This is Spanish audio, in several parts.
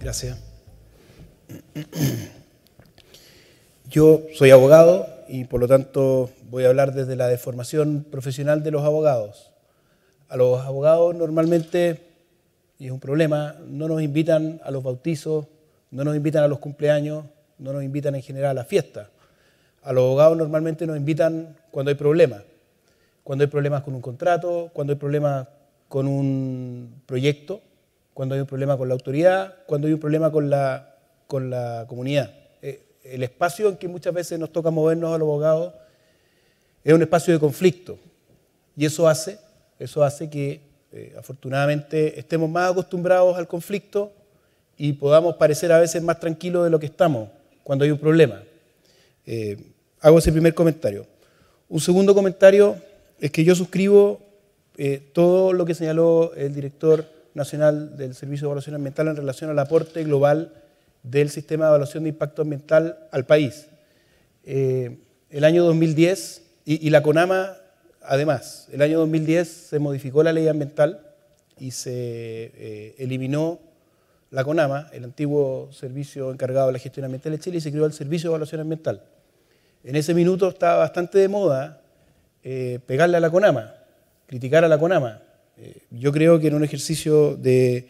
Gracias. Yo soy abogado y por lo tanto voy a hablar desde la deformación profesional de los abogados. A los abogados normalmente, y es un problema, no nos invitan a los bautizos, no nos invitan a los cumpleaños, no nos invitan en general a las fiestas. A los abogados normalmente nos invitan cuando hay problemas, cuando hay problemas con un contrato, cuando hay problemas con un proyecto, cuando hay un problema con la autoridad, cuando hay un problema con la, con la comunidad. Eh, el espacio en que muchas veces nos toca movernos a los abogados es un espacio de conflicto. Y eso hace, eso hace que eh, afortunadamente estemos más acostumbrados al conflicto y podamos parecer a veces más tranquilos de lo que estamos cuando hay un problema. Eh, hago ese primer comentario. Un segundo comentario es que yo suscribo todo lo que señaló el director Nacional del Servicio de Evaluación Ambiental en relación al aporte global del sistema de evaluación de impacto ambiental al país. Eh, el año 2010, y, la CONAMA además, el año 2010 se modificó la ley ambiental y se eh, eliminó la CONAMA, el antiguo servicio encargado de la gestión ambiental de Chile, y se creó el Servicio de Evaluación Ambiental. En ese minuto estaba bastante de moda eh, pegarle a la CONAMA, criticar a la CONAMA, yo creo que en un ejercicio de,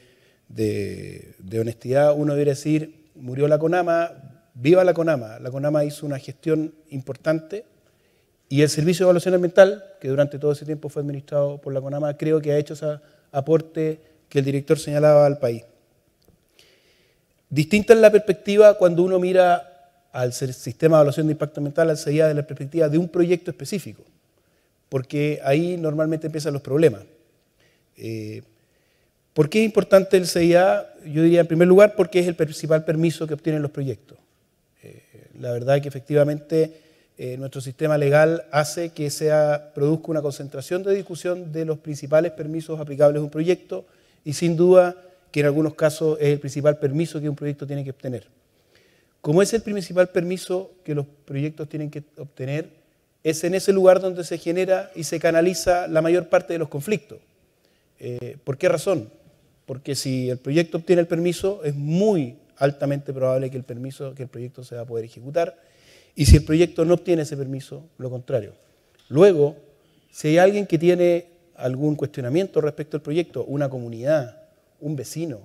honestidad uno debería decir, murió la CONAMA, viva la CONAMA. La CONAMA hizo una gestión importante y el Servicio de Evaluación Ambiental, que durante todo ese tiempo fue administrado por la CONAMA, creo que ha hecho ese aporte que el director señalaba al país. Distinta es la perspectiva cuando uno mira al sistema de evaluación de impacto ambiental al seguida de la perspectiva de un proyecto específico, porque ahí normalmente empiezan los problemas. Eh, ¿Por qué es importante el CIA? Yo diría en primer lugar porque es el principal permiso que obtienen los proyectos. Eh, la verdad es que efectivamente eh, nuestro sistema legal hace que sea, produzca una concentración de discusión de los principales permisos aplicables a un proyecto y sin duda que en algunos casos es el principal permiso que un proyecto tiene que obtener. Como es el principal permiso que los proyectos tienen que obtener, es en ese lugar donde se genera y se canaliza la mayor parte de los conflictos. Eh, ¿Por qué razón? Porque si el proyecto obtiene el permiso, es muy altamente probable que el, permiso, que el proyecto se va a poder ejecutar. Y si el proyecto no obtiene ese permiso, lo contrario. Luego, si hay alguien que tiene algún cuestionamiento respecto al proyecto, una comunidad, un vecino,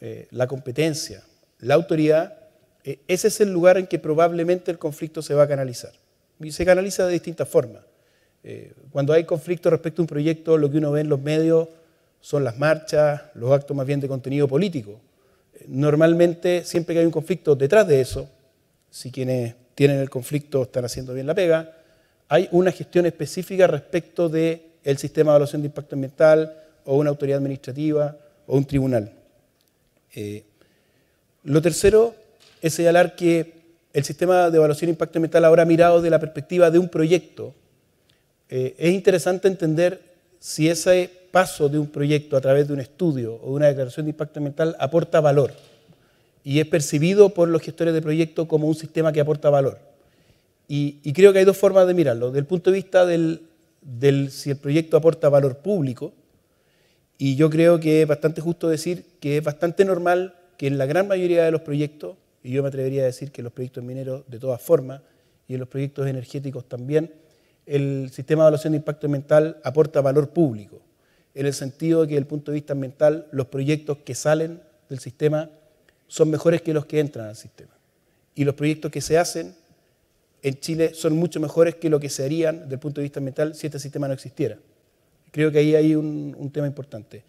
eh, la competencia, la autoridad, eh, ese es el lugar en que probablemente el conflicto se va a canalizar. Y se canaliza de distintas formas. cuando hay conflicto respecto a un proyecto, lo que uno ve en los medios son las marchas, los actos más bien de contenido político. Eh, normalmente, siempre que hay un conflicto detrás de eso, si quienes tienen el conflicto están haciendo bien la pega, hay una gestión específica respecto del sistema de evaluación de impacto ambiental o una autoridad administrativa o un tribunal. Eh, lo tercero es señalar que el sistema de evaluación de impacto ambiental ahora mirado desde la perspectiva de un proyecto, eh, es interesante entender si ese paso de un proyecto a través de un estudio o de una declaración de impacto ambiental aporta valor y es percibido por los gestores de proyecto como un sistema que aporta valor. Y, creo que hay dos formas de mirarlo. Del punto de vista del, si el proyecto aporta valor público, y yo creo que es bastante justo decir que es bastante normal que en la gran mayoría de los proyectos, y yo me atrevería a decir que en los proyectos mineros de todas formas, y en los proyectos energéticos también, el sistema de evaluación de impacto ambiental aporta valor público en el sentido de que desde el punto de vista mental los proyectos que salen del sistema son mejores que los que entran al sistema. Y los proyectos que se hacen en Chile son mucho mejores que lo que se harían desde el punto de vista mental si este sistema no existiera. Creo que ahí hay un, un tema importante.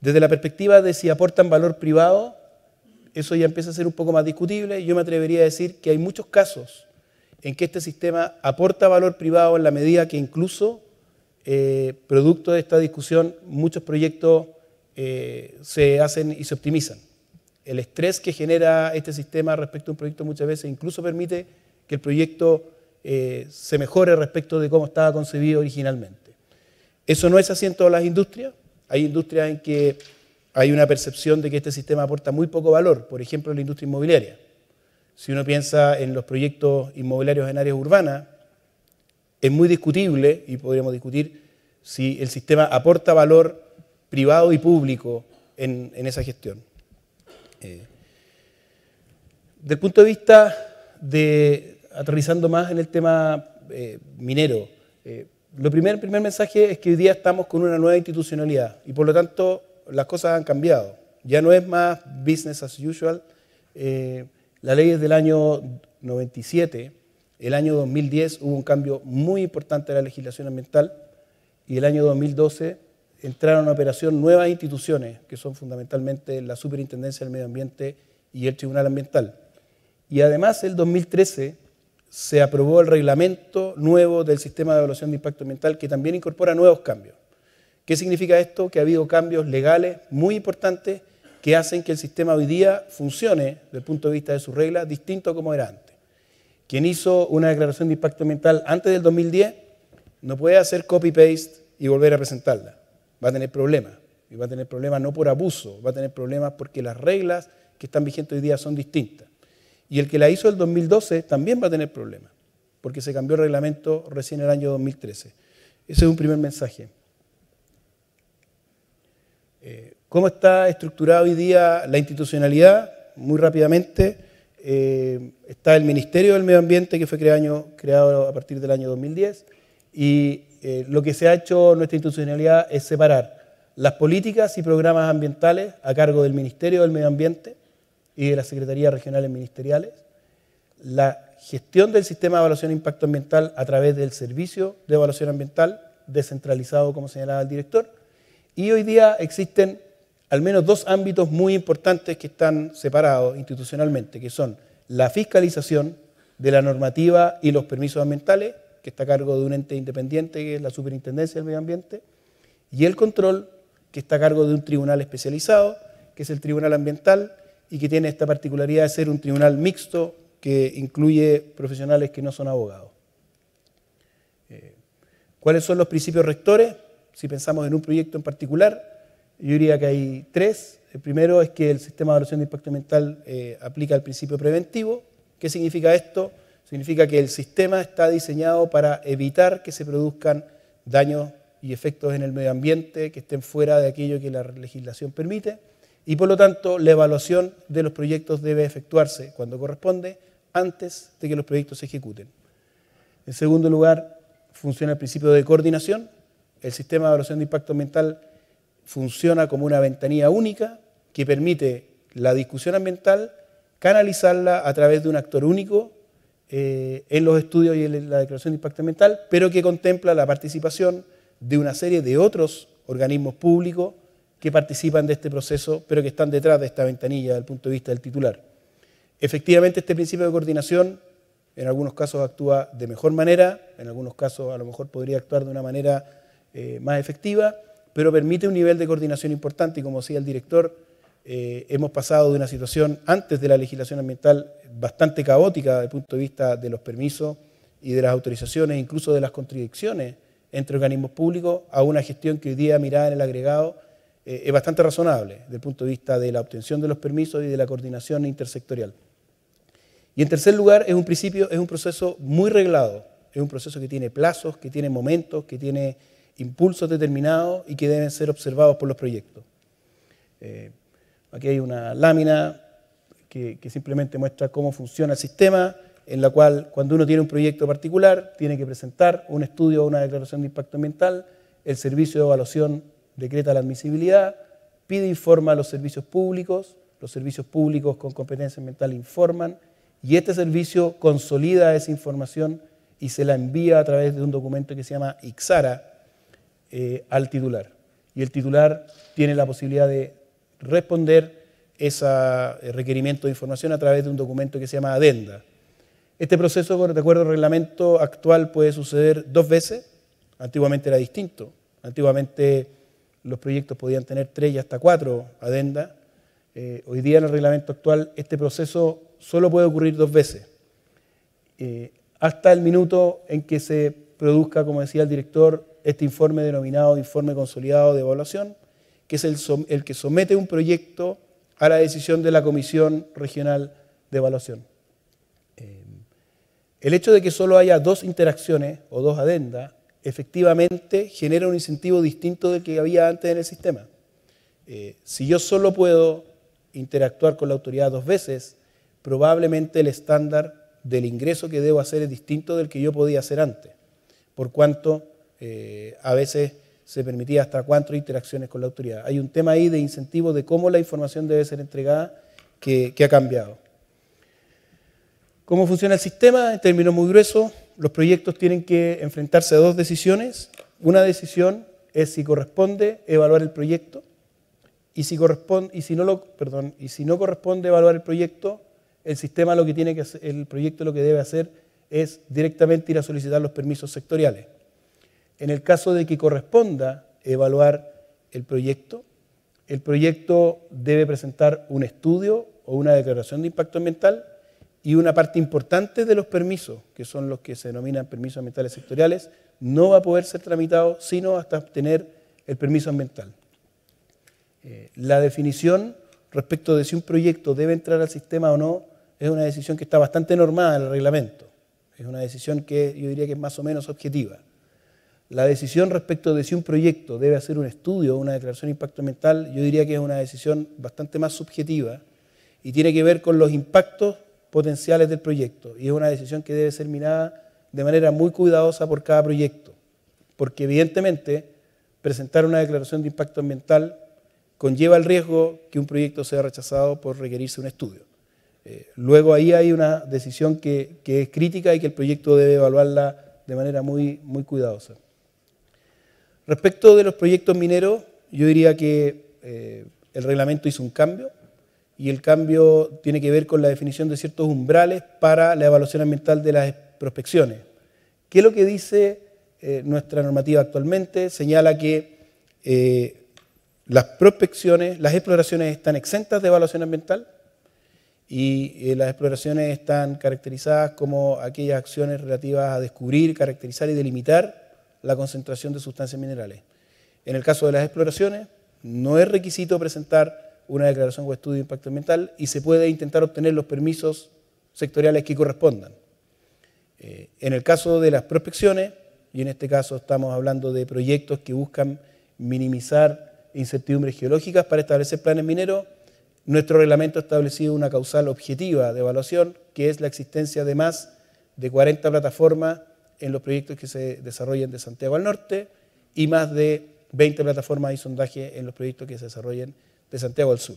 Desde la perspectiva de si aportan valor privado, eso ya empieza a ser un poco más discutible. Yo me atrevería a decir que hay muchos casos en que este sistema aporta valor privado en la medida que incluso eh, producto de esta discusión, muchos proyectos eh, se hacen y se optimizan. El estrés que genera este sistema respecto a un proyecto muchas veces incluso permite que el proyecto eh, se mejore respecto de cómo estaba concebido originalmente. Eso no es así en todas las industrias. Hay industrias en que hay una percepción de que este sistema aporta muy poco valor, por ejemplo, la industria inmobiliaria. Si uno piensa en los proyectos inmobiliarios en áreas urbanas, es muy discutible, y podríamos discutir, si el sistema aporta valor privado y público en, esa gestión. Eh, del punto de vista de, aterrizando más en el tema eh, minero, eh, lo primer, el primer mensaje es que hoy día estamos con una nueva institucionalidad y por lo tanto las cosas han cambiado. Ya no es más business as usual. Eh, la ley es del año 97 el año 2010 hubo un cambio muy importante de la legislación ambiental y el año 2012 entraron en operación nuevas instituciones, que son fundamentalmente la Superintendencia del Medio Ambiente y el Tribunal Ambiental. Y además, el 2013 se aprobó el reglamento nuevo del sistema de evaluación de impacto ambiental, que también incorpora nuevos cambios. ¿Qué significa esto? Que ha habido cambios legales muy importantes que hacen que el sistema hoy día funcione desde el punto de vista de sus reglas, distinto a como era antes quien hizo una declaración de impacto ambiental antes del 2010 no puede hacer copy-paste y volver a presentarla. Va a tener problemas. Y va a tener problemas no por abuso, va a tener problemas porque las reglas que están vigentes hoy día son distintas. Y el que la hizo el 2012 también va a tener problemas, porque se cambió el reglamento recién en el año 2013. Ese es un primer mensaje. Eh, ¿Cómo está estructurada hoy día la institucionalidad? Muy rápidamente, eh, está el Ministerio del Medio Ambiente, que fue creado, a partir del año 2010, y eh, lo que se ha hecho nuestra institucionalidad es separar las políticas y programas ambientales a cargo del Ministerio del Medio Ambiente y de las Secretarías Regionales Ministeriales, la gestión del sistema de evaluación de impacto ambiental a través del Servicio de Evaluación Ambiental, descentralizado como señalaba el director, y hoy día existen al menos dos ámbitos muy importantes que están separados institucionalmente, que son la fiscalización de la normativa y los permisos ambientales, que está a cargo de un ente independiente, que es la Superintendencia del Medio Ambiente, y el control, que está a cargo de un tribunal especializado, que es el Tribunal Ambiental, y que tiene esta particularidad de ser un tribunal mixto que incluye profesionales que no son abogados. Eh, ¿Cuáles son los principios rectores? Si pensamos en un proyecto en particular, yo diría que hay tres. El primero es que el sistema de evaluación de impacto ambiental eh, aplica el principio preventivo. ¿Qué significa esto? Significa que el sistema está diseñado para evitar que se produzcan daños y efectos en el medio ambiente que estén fuera de aquello que la legislación permite y por lo tanto la evaluación de los proyectos debe efectuarse cuando corresponde antes de que los proyectos se ejecuten. En segundo lugar, funciona el principio de coordinación. El sistema de evaluación de impacto ambiental funciona como una ventanilla única que permite la discusión ambiental canalizarla a través de un actor único eh, en los estudios y en la declaración de impacto ambiental, pero que contempla la participación de una serie de otros organismos públicos que participan de este proceso, pero que están detrás de esta ventanilla desde el punto de vista del titular. Efectivamente, este principio de coordinación en algunos casos actúa de mejor manera, en algunos casos a lo mejor podría actuar de una manera eh, más efectiva, pero permite un nivel de coordinación importante y como decía el director, eh, hemos pasado de una situación antes de la legislación ambiental bastante caótica desde el punto de vista de los permisos y de las autorizaciones, incluso de las contradicciones entre organismos públicos, a una gestión que hoy día mirada en el agregado eh, es bastante razonable desde el punto de vista de la obtención de los permisos y de la coordinación intersectorial. Y en tercer lugar, es un principio, es un proceso muy reglado, es un proceso que tiene plazos, que tiene momentos, que tiene impulsos determinados y que deben ser observados por los proyectos. Eh, aquí hay una lámina que, simplemente muestra cómo funciona el sistema, en la cual cuando uno tiene un proyecto particular, tiene que presentar un estudio o una declaración de impacto ambiental, el servicio de evaluación decreta la admisibilidad, pide informa a los servicios públicos, los servicios públicos con competencia ambiental informan y este servicio consolida esa información y se la envía a través de un documento que se llama IXARA, eh, al titular. Y el titular tiene la posibilidad de responder ese eh, requerimiento de información a través de un documento que se llama adenda. Este proceso, de acuerdo al reglamento actual, puede suceder dos veces. Antiguamente era distinto. Antiguamente los proyectos podían tener tres y hasta cuatro adendas. Eh, hoy día en el reglamento actual este proceso solo puede ocurrir dos veces. hasta el minuto en que se produzca, como decía el director, este informe denominado Informe Consolidado de Evaluación, que es el, que somete un proyecto a la decisión de la Comisión Regional de Evaluación. Eh, el hecho de que solo haya dos interacciones o dos adendas efectivamente genera un incentivo distinto del que había antes en el sistema. Eh, si yo solo puedo interactuar con la autoridad dos veces, probablemente el estándar del ingreso que debo hacer es distinto del que yo podía hacer antes, por cuanto eh, a veces se permitía hasta cuatro interacciones con la autoridad. Hay un tema ahí de incentivo de cómo la información debe ser entregada que, ha cambiado. ¿Cómo funciona el sistema? En términos muy gruesos, los proyectos tienen que enfrentarse a dos decisiones. Una decisión es si corresponde evaluar el proyecto y si, corresponde, y si, no, corresponde evaluar el proyecto, el sistema lo que tiene que el proyecto lo que debe hacer es directamente ir a solicitar los permisos sectoriales en el caso de que corresponda evaluar el proyecto, el proyecto debe presentar un estudio o una declaración de impacto ambiental y una parte importante de los permisos, que son los que se denominan permisos ambientales sectoriales, no va a poder ser tramitado sino hasta obtener el permiso ambiental. Eh, la definición respecto de si un proyecto debe entrar al sistema o no es una decisión que está bastante normada en el reglamento. Es una decisión que yo diría que es más o menos objetiva. La decisión respecto de si un proyecto debe hacer un estudio o una declaración de impacto ambiental, yo diría que es una decisión bastante más subjetiva y tiene que ver con los impactos potenciales del proyecto. Y es una decisión que debe ser mirada de manera muy cuidadosa por cada proyecto, porque evidentemente presentar una declaración de impacto ambiental conlleva el riesgo que un proyecto sea rechazado por requerirse un estudio. Eh, luego ahí hay una decisión que, que es crítica y que el proyecto debe evaluarla de manera muy, muy cuidadosa. Respecto de los proyectos mineros, yo diría que eh, el reglamento hizo un cambio y el cambio tiene que ver con la definición de ciertos umbrales para la evaluación ambiental de las prospecciones. ¿Qué es lo que dice eh, nuestra normativa actualmente? Señala que eh, las prospecciones, las exploraciones están exentas de evaluación ambiental y las exploraciones están caracterizadas como aquellas acciones relativas a descubrir, caracterizar y delimitar la concentración de sustancias minerales. En el caso de las exploraciones, no es requisito presentar una declaración o estudio de impacto ambiental y se puede intentar obtener los permisos sectoriales que correspondan. Eh, en el caso de las prospecciones, y en este caso estamos hablando de proyectos que buscan minimizar incertidumbres geológicas para establecer planes mineros, nuestro reglamento ha establecido una causal objetiva de evaluación, que es la existencia de más de 40 plataformas en los proyectos que se desarrollen de Santiago al Norte y más de 20 plataformas y sondaje en los proyectos que se desarrollen de Santiago al Sur.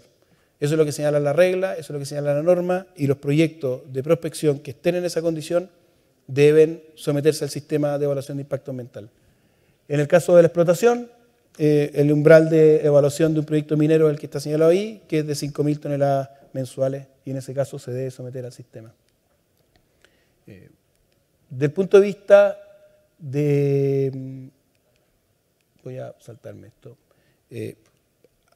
Eso es lo que señala la regla, eso es lo que señala la norma y los proyectos de prospección que estén en esa condición deben someterse al sistema de evaluación de impacto ambiental. En el caso de la explotación, eh, el umbral de evaluación de un proyecto minero es el que está señalado ahí, que es de 5.000 toneladas mensuales y en ese caso se debe someter al sistema. Eh, del punto de vista de... Mm, voy a saltarme esto. Eh,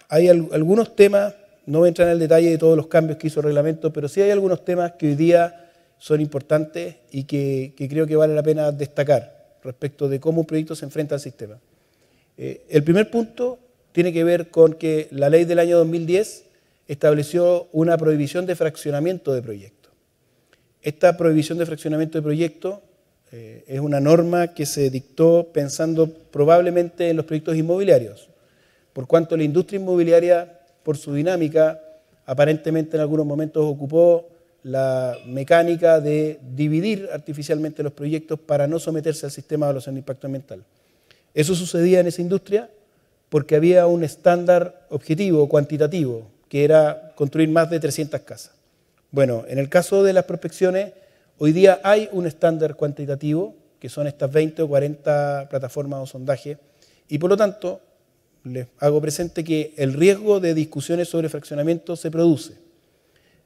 hay algunos temas, no voy a entrar en el detalle de todos los cambios que hizo el reglamento, pero sí hay algunos temas que hoy día son importantes y que, creo que vale la pena destacar respecto de cómo un proyecto se enfrenta al sistema. Eh, el primer punto tiene que ver con que la ley del año 2010 estableció una prohibición de fraccionamiento de proyectos. Esta prohibición de fraccionamiento de proyectos eh, es una norma que se dictó pensando probablemente en los proyectos inmobiliarios, por cuanto la industria inmobiliaria, por su dinámica, aparentemente en algunos momentos ocupó la mecánica de dividir artificialmente los proyectos para no someterse al sistema de evaluación de impacto ambiental. Eso sucedía en esa industria porque había un estándar objetivo, cuantitativo, que era construir más de 300 casas. Bueno, en el caso de las prospecciones, hoy día hay un estándar cuantitativo, que son estas 20 o 40 plataformas o sondajes, y por lo tanto les hago presente que el riesgo de discusiones sobre fraccionamiento se produce.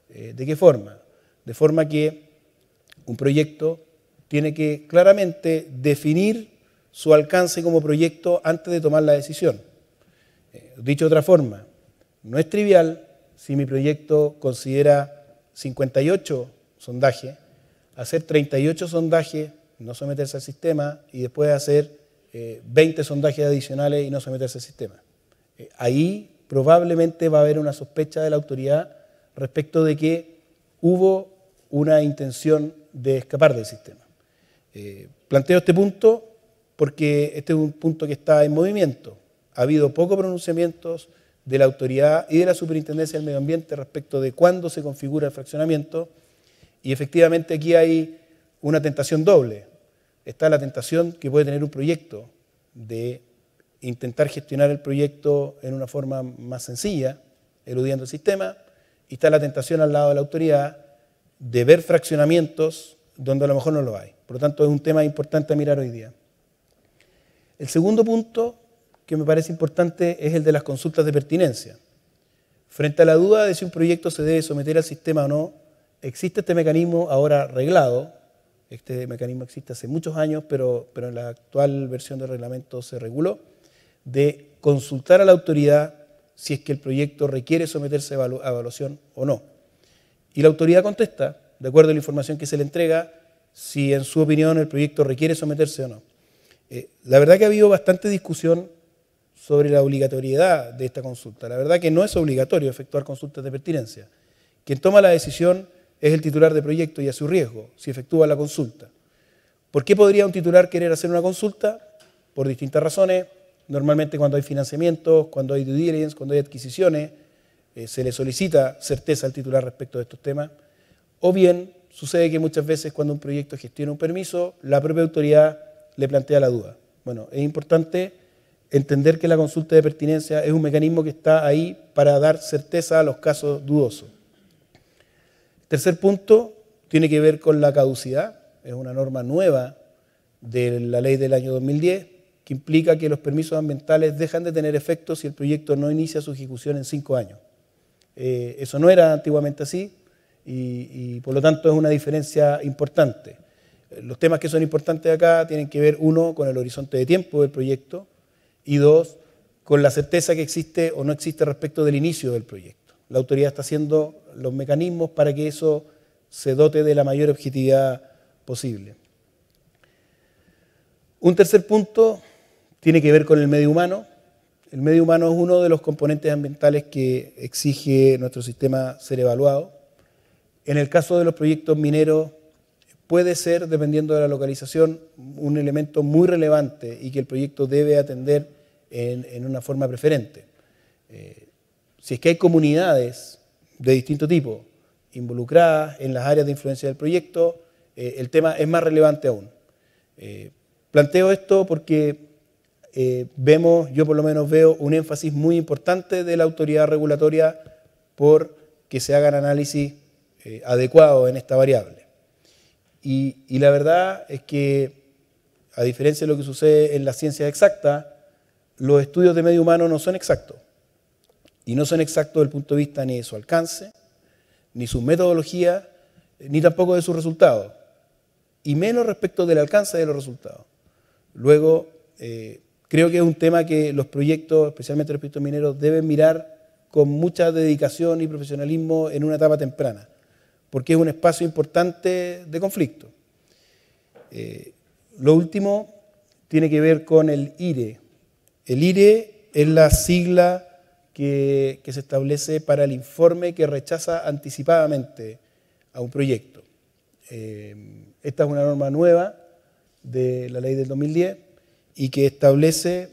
Eh, ¿De qué forma? De forma que un proyecto tiene que claramente definir su alcance como proyecto antes de tomar la decisión. Eh, dicho de otra forma, no es trivial si mi proyecto considera 58 sondajes, hacer 38 sondajes, no someterse al sistema, y después hacer 20 eh, sondajes adicionales y no someterse al sistema. Eh, ahí probablemente va a haber una sospecha de la autoridad respecto de que hubo una intención de escapar del sistema. Eh, planteo este punto porque este es un punto que está en movimiento. Ha habido pocos pronunciamientos, de la autoridad y de la superintendencia del medio ambiente respecto de cuándo se configura el fraccionamiento. Y efectivamente aquí hay una tentación doble. Está la tentación que puede tener un proyecto de intentar gestionar el proyecto en una forma más sencilla, eludiendo el sistema, y está la tentación al lado de la autoridad de ver fraccionamientos donde a lo mejor no lo hay. Por lo tanto, es un tema importante a mirar hoy día. El segundo punto que me parece importante es el de las consultas de pertinencia. Frente a la duda de si un proyecto se debe someter al sistema o no, existe este mecanismo ahora reglado. Este mecanismo existe hace muchos años, pero, pero en la actual versión del reglamento se reguló, de consultar a la autoridad si es que el proyecto requiere someterse a evaluación o no. Y la autoridad contesta, de acuerdo a la información que se le entrega, si en su opinión el proyecto requiere someterse o no. Eh, la verdad que ha habido bastante discusión sobre la obligatoriedad de esta consulta. La verdad que no es obligatorio efectuar consultas de pertinencia. Quien toma la decisión es el titular de proyecto y a su riesgo si efectúa la consulta. ¿Por qué podría un titular querer hacer una consulta? Por distintas razones. Normalmente cuando hay financiamientos, cuando hay due diligence, cuando hay adquisiciones, eh, se le solicita certeza al titular respecto de estos temas. O bien sucede que muchas veces cuando un proyecto gestiona un permiso, la propia autoridad le plantea la duda. Bueno, es importante entender que la consulta de pertinencia es un mecanismo que está ahí para dar certeza a los casos dudosos. Tercer punto tiene que ver con la caducidad. Es una norma nueva de la ley del año 2010 que implica que los permisos ambientales dejan de tener efecto si el proyecto no inicia su ejecución en cinco años. Eh, eso no era antiguamente así y, y por lo tanto es una diferencia importante. Eh, los temas que son importantes acá tienen que ver, uno, con el horizonte de tiempo del proyecto, y dos, con la certeza que existe o no existe respecto del inicio del proyecto. La autoridad está haciendo los mecanismos para que eso se dote de la mayor objetividad posible. Un tercer punto tiene que ver con el medio humano. El medio humano es uno de los componentes ambientales que exige nuestro sistema ser evaluado. En el caso de los proyectos mineros, puede ser, dependiendo de la localización, un elemento muy relevante y que el proyecto debe atender en, una forma preferente. Eh, si es que hay comunidades de distinto tipo involucradas en las áreas de influencia del proyecto, eh, el tema es más relevante aún. Eh, planteo esto porque vemos, yo por lo menos veo un énfasis muy importante de la autoridad regulatoria por que se hagan análisis adecuados en esta variable. Y, y la verdad es que, a diferencia de lo que sucede en la ciencia exacta, los estudios de medio humano no son exactos. Y no son exactos del punto de vista ni de su alcance, ni su metodología, ni tampoco de sus resultados. Y menos respecto del alcance de los resultados. Luego, eh, creo que es un tema que los proyectos, especialmente los proyectos mineros, deben mirar con mucha dedicación y profesionalismo en una etapa temprana, porque es un espacio importante de conflicto. Eh, lo último tiene que ver con el IRE, el IRE es la sigla que, se establece para el informe que rechaza anticipadamente a un proyecto. Eh, esta es una norma nueva de la ley del 2010 y que establece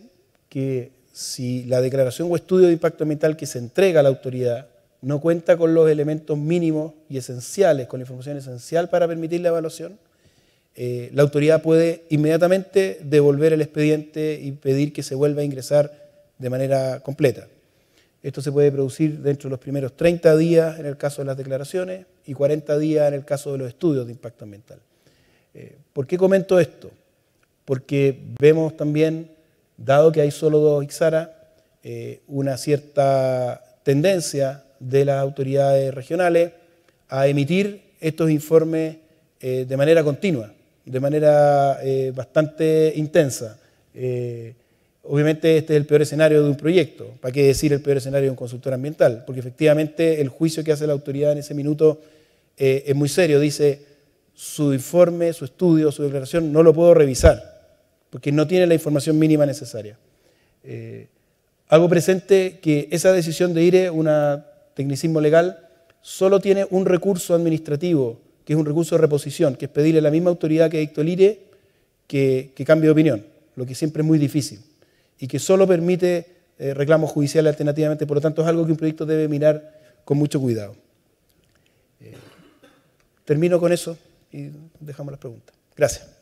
que si la declaración o estudio de impacto ambiental que se entrega a la autoridad no cuenta con los elementos mínimos y esenciales, con la información esencial para permitir la evaluación, eh, la autoridad puede inmediatamente devolver el expediente y pedir que se vuelva a ingresar de manera completa. Esto se puede producir dentro de los primeros 30 días en el caso de las declaraciones y 40 días en el caso de los estudios de impacto ambiental. Eh, ¿Por qué comento esto? Porque vemos también, dado que hay solo dos IXARA, eh, una cierta tendencia de las autoridades regionales a emitir estos informes de manera continua de manera eh, bastante intensa. Eh, obviamente este es el peor escenario de un proyecto, ¿para qué decir el peor escenario de un consultor ambiental? Porque efectivamente el juicio que hace la autoridad en ese minuto eh, es muy serio, dice su informe, su estudio, su declaración no lo puedo revisar, porque no tiene la información mínima necesaria. hago presente que esa decisión de IRE, un tecnicismo legal, solo tiene un recurso administrativo que es un recurso de reposición, que es pedirle a la misma autoridad que dictó el IRE que, cambie de opinión, lo que siempre es muy difícil, y que solo permite eh, reclamos judiciales alternativamente, por lo tanto es algo que un proyecto debe mirar con mucho cuidado. Eh, termino con eso y dejamos las preguntas. Gracias.